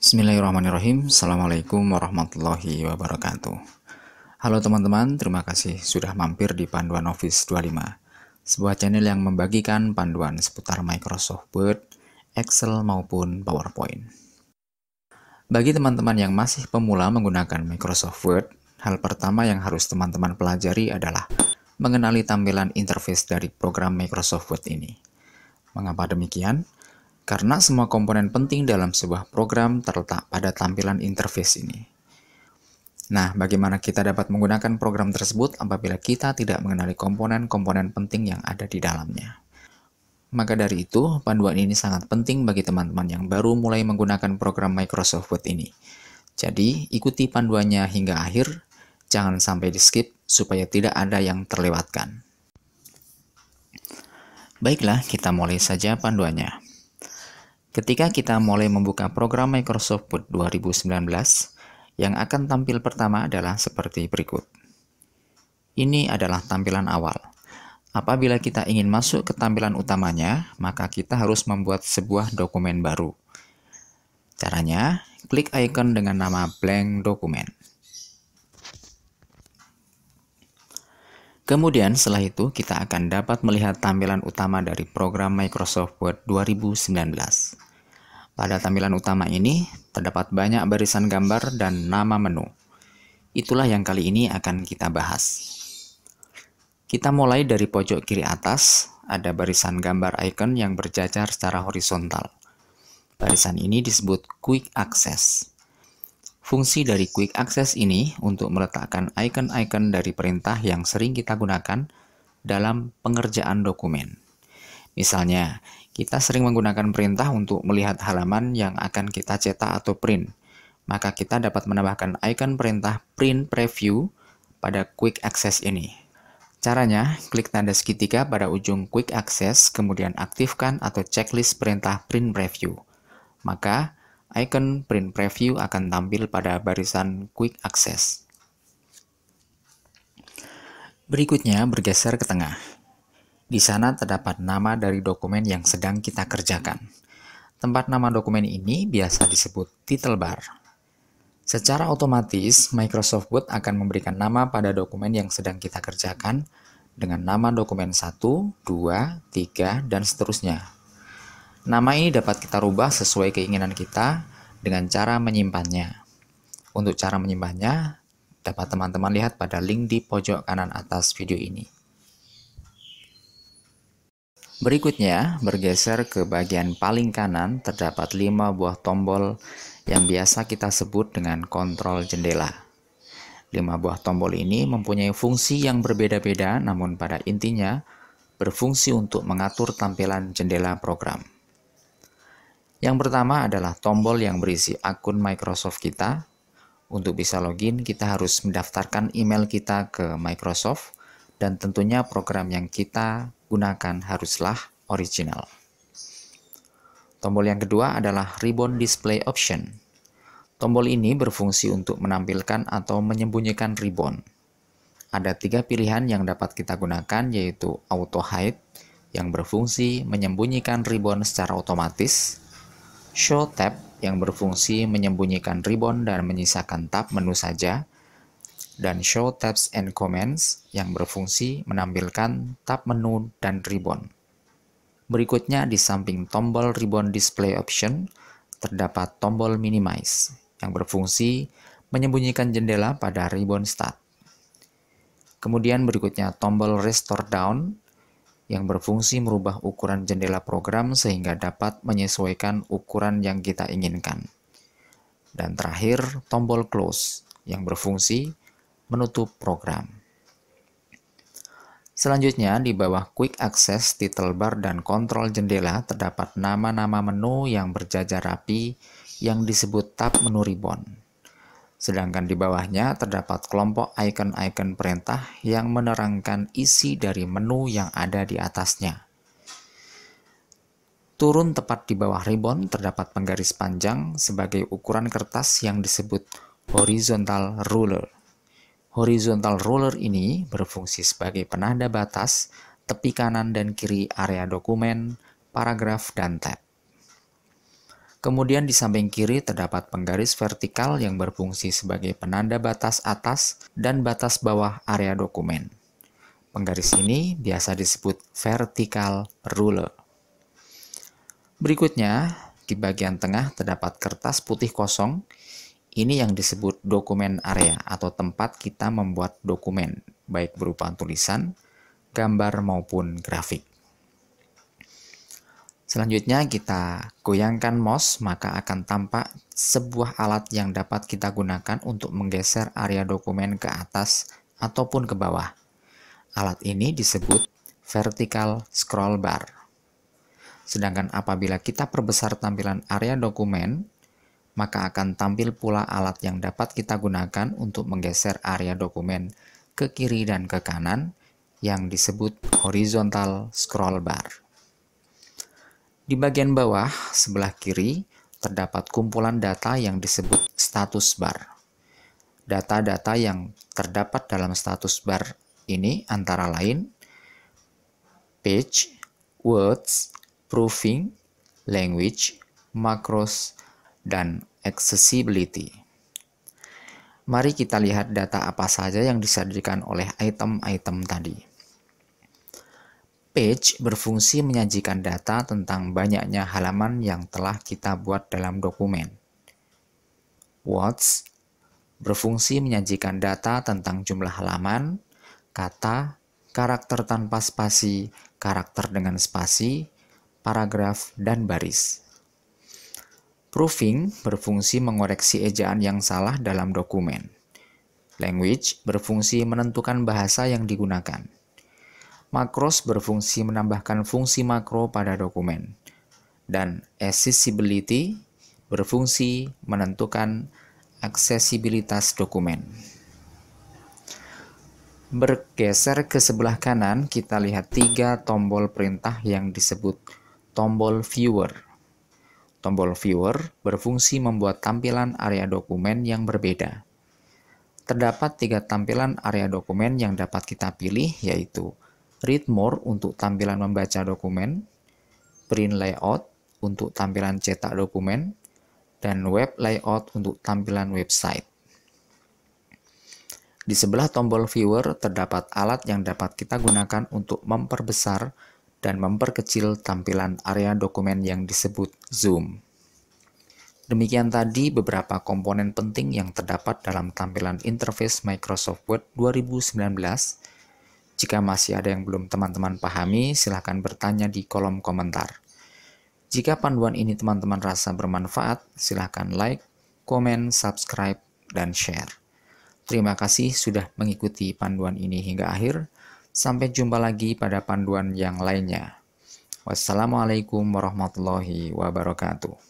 Bismillahirrahmanirrahim Assalamualaikum warahmatullahi wabarakatuh Halo teman-teman, terima kasih sudah mampir di Panduan Office 25 Sebuah channel yang membagikan panduan seputar Microsoft Word, Excel maupun PowerPoint Bagi teman-teman yang masih pemula menggunakan Microsoft Word Hal pertama yang harus teman-teman pelajari adalah Mengenali tampilan interface dari program Microsoft Word ini Mengapa demikian? karena semua komponen penting dalam sebuah program terletak pada tampilan interface ini. Nah, bagaimana kita dapat menggunakan program tersebut apabila kita tidak mengenali komponen-komponen penting yang ada di dalamnya? Maka dari itu, panduan ini sangat penting bagi teman-teman yang baru mulai menggunakan program Microsoft Word ini. Jadi, ikuti panduannya hingga akhir, jangan sampai di-skip supaya tidak ada yang terlewatkan. Baiklah, kita mulai saja panduannya. Ketika kita mulai membuka program Microsoft Word 2019, yang akan tampil pertama adalah seperti berikut. Ini adalah tampilan awal. Apabila kita ingin masuk ke tampilan utamanya, maka kita harus membuat sebuah dokumen baru. Caranya, klik icon dengan nama blank dokumen. Kemudian setelah itu kita akan dapat melihat tampilan utama dari program Microsoft Word 2019. Pada tampilan utama ini, terdapat banyak barisan gambar dan nama menu. Itulah yang kali ini akan kita bahas. Kita mulai dari pojok kiri atas, ada barisan gambar icon yang berjajar secara horizontal. Barisan ini disebut Quick Access. Fungsi dari Quick Access ini untuk meletakkan icon-icon dari perintah yang sering kita gunakan dalam pengerjaan dokumen. Misalnya, kita sering menggunakan perintah untuk melihat halaman yang akan kita cetak atau print. Maka kita dapat menambahkan icon perintah print preview pada quick access ini. Caranya, klik tanda segitiga pada ujung quick access, kemudian aktifkan atau checklist perintah print preview. Maka, icon print preview akan tampil pada barisan quick access. Berikutnya bergeser ke tengah. Di sana terdapat nama dari dokumen yang sedang kita kerjakan. Tempat nama dokumen ini biasa disebut title bar. Secara otomatis, Microsoft Word akan memberikan nama pada dokumen yang sedang kita kerjakan dengan nama dokumen 1, 2, 3, dan seterusnya. Nama ini dapat kita rubah sesuai keinginan kita dengan cara menyimpannya. Untuk cara menyimpannya, dapat teman-teman lihat pada link di pojok kanan atas video ini. Berikutnya, bergeser ke bagian paling kanan terdapat 5 buah tombol yang biasa kita sebut dengan kontrol jendela. 5 buah tombol ini mempunyai fungsi yang berbeda-beda namun pada intinya berfungsi untuk mengatur tampilan jendela program. Yang pertama adalah tombol yang berisi akun Microsoft kita. Untuk bisa login, kita harus mendaftarkan email kita ke Microsoft dan tentunya program yang kita gunakan haruslah original. Tombol yang kedua adalah Ribbon Display Option. Tombol ini berfungsi untuk menampilkan atau menyembunyikan ribbon. Ada tiga pilihan yang dapat kita gunakan yaitu Auto Hide yang berfungsi menyembunyikan ribbon secara otomatis, Show tab yang berfungsi menyembunyikan ribbon dan menyisakan tab menu saja, dan Show Tabs and Comments yang berfungsi menampilkan tab menu dan ribbon. Berikutnya di samping tombol ribbon display option terdapat tombol minimize yang berfungsi menyembunyikan jendela pada ribbon start. Kemudian berikutnya tombol restore down yang berfungsi merubah ukuran jendela program sehingga dapat menyesuaikan ukuran yang kita inginkan. Dan terakhir, tombol close yang berfungsi menutup program. Selanjutnya, di bawah Quick Access, title bar, dan kontrol jendela terdapat nama-nama menu yang berjajar rapi yang disebut tab menu ribbon. Sedangkan di bawahnya terdapat kelompok icon-icon perintah yang menerangkan isi dari menu yang ada di atasnya. Turun tepat di bawah ribbon terdapat penggaris panjang sebagai ukuran kertas yang disebut horizontal ruler. Horizontal ruler ini berfungsi sebagai penanda batas tepi kanan dan kiri area dokumen, paragraf, dan tab. Kemudian di samping kiri terdapat penggaris vertikal yang berfungsi sebagai penanda batas atas dan batas bawah area dokumen. Penggaris ini biasa disebut vertical ruler. Berikutnya, di bagian tengah terdapat kertas putih kosong ini yang disebut dokumen area atau tempat kita membuat dokumen, baik berupa tulisan, gambar maupun grafik. Selanjutnya kita goyangkan mouse maka akan tampak sebuah alat yang dapat kita gunakan untuk menggeser area dokumen ke atas ataupun ke bawah. Alat ini disebut vertical scroll bar. Sedangkan apabila kita perbesar tampilan area dokumen, maka akan tampil pula alat yang dapat kita gunakan untuk menggeser area dokumen ke kiri dan ke kanan yang disebut horizontal scroll bar. Di bagian bawah sebelah kiri terdapat kumpulan data yang disebut status bar. Data-data yang terdapat dalam status bar ini antara lain page, words, proofing, language, macros, dan accessibility. Mari kita lihat data apa saja yang disajikan oleh item-item tadi. Page berfungsi menyajikan data tentang banyaknya halaman yang telah kita buat dalam dokumen. Words berfungsi menyajikan data tentang jumlah halaman, kata, karakter tanpa spasi, karakter dengan spasi, paragraf, dan baris. Proofing berfungsi mengoreksi ejaan yang salah dalam dokumen. Language berfungsi menentukan bahasa yang digunakan. Macros berfungsi menambahkan fungsi makro pada dokumen. Dan accessibility berfungsi menentukan aksesibilitas dokumen. Bergeser ke sebelah kanan, kita lihat tiga tombol perintah yang disebut tombol viewer. Tombol Viewer berfungsi membuat tampilan area dokumen yang berbeda. Terdapat tiga tampilan area dokumen yang dapat kita pilih, yaitu Read More untuk tampilan membaca dokumen, Print Layout untuk tampilan cetak dokumen, dan Web Layout untuk tampilan website. Di sebelah tombol Viewer terdapat alat yang dapat kita gunakan untuk memperbesar dan memperkecil tampilan area dokumen yang disebut zoom. Demikian tadi beberapa komponen penting yang terdapat dalam tampilan interface Microsoft Word 2019. Jika masih ada yang belum teman-teman pahami, silahkan bertanya di kolom komentar. Jika panduan ini teman-teman rasa bermanfaat, silahkan like, komen, subscribe, dan share. Terima kasih sudah mengikuti panduan ini hingga akhir. Sampai jumpa lagi pada panduan yang lainnya. Wassalamualaikum warahmatullahi wabarakatuh.